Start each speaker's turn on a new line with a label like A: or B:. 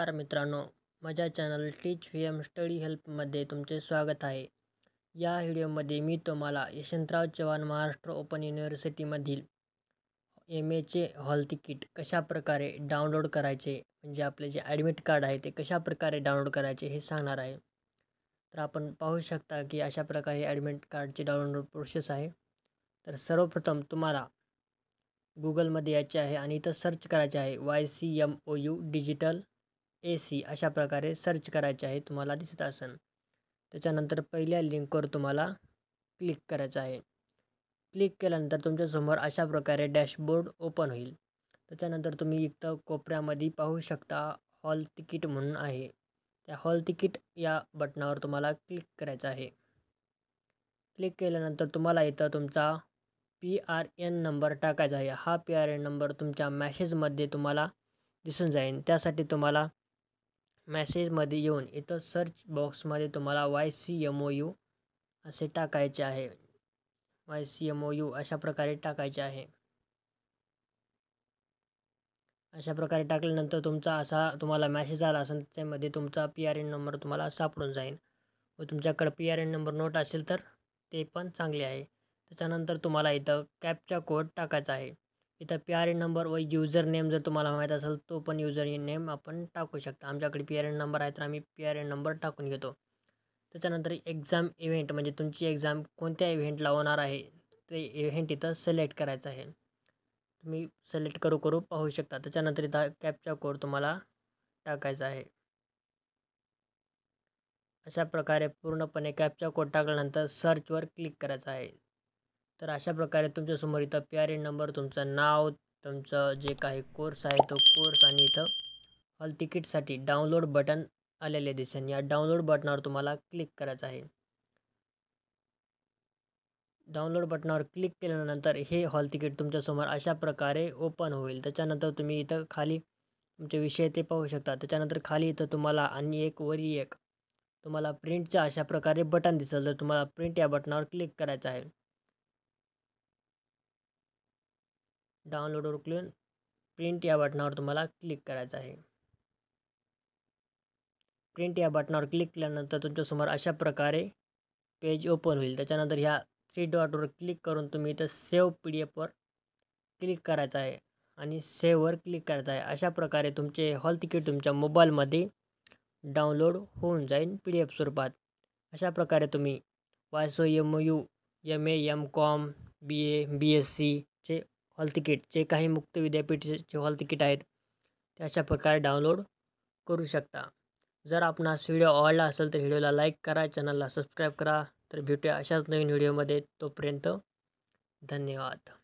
A: नमस्कार मित्रांनो माझ्या channel teach V M study हेल्पमध्ये तुमचे स्वागत आहे या व्हिडिओमध्ये मी तुम्हाला यशवंतराव चव्हाण महाराष्ट्र ओपन युनिव्हर्सिटीमधील एम एचे हॉल तिकीट कशाप्रकारे डाउनलोड करायचे म्हणजे आपले जे ॲडमिट कार्ड आहे ते कशाप्रकारे डाउनलोड करायचे हे सांगणार आहे तर आपण पाहू शकता की अशा प्रकारे ॲडमिट कार्डचे डाउनलोड प्रोसेस आहे तर सर्वप्रथम तुम्हाला गुगलमध्ये यायचे आहे आणि इथं सर्च करायचे आहे Y C M O U digital A C अशा प्रकारे सर्च करायचे आहे तुम्हाला दिसत असेल त्याच्यानंतर पहिल्या लिंकवर तुम्हाला क्लिक करायचं आहे क्लिक केल्यानंतर तुमच्यासमोर अशा प्रकारे डॅशबोर्ड ओपन होईल त्याच्यानंतर तुम्ही इथं कोपऱ्यामध्ये पाहू शकता हॉल तिकीट म्हणून आहे त्या हॉल तिकीट या बटनावर तुम्हाला क्लिक करायचं आहे क्लिक केल्यानंतर तुम्हाला इथं तुमचा पी आर एन नंबर टाकायचा आहे हा पी आर एन नंबर तुमच्या मॅसेजमध्ये तुम्हाला दिसून जाईल त्यासाठी तुम्हाला मेसेजमध्ये येऊन इथं सर्च बॉक्समध्ये तुम्हाला Y C M O U असे टाकायचे आहे Y C M O U अशा प्रकारे टाकायचे आहे अशा प्रकारे टाकल्यानंतर तुमचा असा तुम्हाला मॅसेज आला असेल त्याच्यामध्ये तुमचा पी आर एन नंबर तुम्हाला सापडून जाईल व तुमच्याकडं P R N number note असेल तर ते पण चांगले आहे त्याच्यानंतर तुम्हाला इथं कॅपचा कोड टाकायचा आहे इथं पी आर एन नंबर व यूजर नेम जर तुम्हाला माहीत असेल तो पण युजर नेम आपण टाकू शकता आमच्याकडे पी आर एन नंबर आहे तर आम्ही पी आर एन नंबर टाकून घेतो त्याच्यानंतर एक्झाम इव्हेंट म्हणजे तुमची एक्झाम कोणत्या इव्हेंटला होणार आहे ते इव्हेंट इथं सिलेक्ट करायचं आहे तुम्ही सिलेक्ट करू करू पाहू शकता त्याच्यानंतर इथं कॅपचा कोड तुम्हाला टाकायचा आहे अशा प्रकारे पूर्णपणे कॅपचा कोड टाकल्यानंतर सर्चवर क्लिक करायचा आहे तर अशा प्रकारे तुमच्यासमोर इथं पी आर एन नंबर तुमचं नाव तुमचं जे काही कोर्स आहे तो कोर्स आणि इथं हॉल तिकीटसाठी डाउनलोड बटन आलेले दिसेल या डाउनलोड बटनावर तुम्हाला क्लिक करायचं आहे डाउनलोड बटनावर क्लिक केल्यानंतर हे हॉल तिकीट तुमच्यासमोर अशा प्रकारे ओपन होईल त्याच्यानंतर तुम्ही इथं खाली तुमचे विषय ते पाहू शकता त्याच्यानंतर खाली इथं तुम्हाला आणि एक वरी एक तुम्हाला प्रिंटच्या अशा प्रकारे बटन दिसेल तर तुम्हाला प्रिंट या बटनावर क्लिक करायचं आहे डाउनलोडवर क्लिक प्रिंट या बटनावर तुम्हाला क्लिक करायचं आहे प्रिंट या बटनावर क्लिक केल्यानंतर समोर अशा प्रकारे पेज ओपन होईल त्याच्यानंतर ह्या थ्री डॉटवर क्लिक करून तुम्ही इथं सेव्ह पी डी एफवर क्लिक करायचं आहे आणि सेव्हवर क्लिक करायचं आहे अशा प्रकारे तुमचे हॉल तिकीट तुमच्या मोबाईलमध्ये डाउनलोड होऊन जाईल पी डी एफ स्वरूपात अशा प्रकारे तुम्ही so M U M A M com B A B S सीचे हॉल तिकीट जे काही मुक्त विद्यापीठचे हॉल तिकीट आहेत ते अशा प्रकारे डाउनलोड करू शकता जर आपणास व्हिडिओ आवडला असेल तर व्हिडिओला लाईक करा चॅनलला सबस्क्राईब करा तर भेटूया अशाच नवीन व्हिडिओमध्ये तोपर्यंत धन्यवाद